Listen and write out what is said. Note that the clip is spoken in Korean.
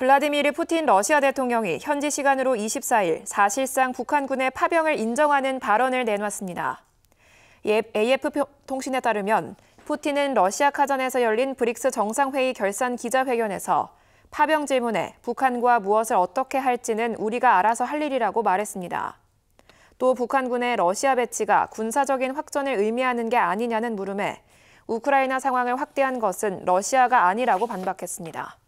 블라디미르 푸틴 러시아 대통령이 현지 시간으로 24일 사실상 북한군의 파병을 인정하는 발언을 내놨습니다. AF 예, 통신에 따르면 푸틴은 러시아 카잔에서 열린 브릭스 정상회의 결산 기자회견에서 파병 질문에 북한과 무엇을 어떻게 할지는 우리가 알아서 할 일이라고 말했습니다. 또 북한군의 러시아 배치가 군사적인 확전을 의미하는 게 아니냐는 물음에 우크라이나 상황을 확대한 것은 러시아가 아니라고 반박했습니다.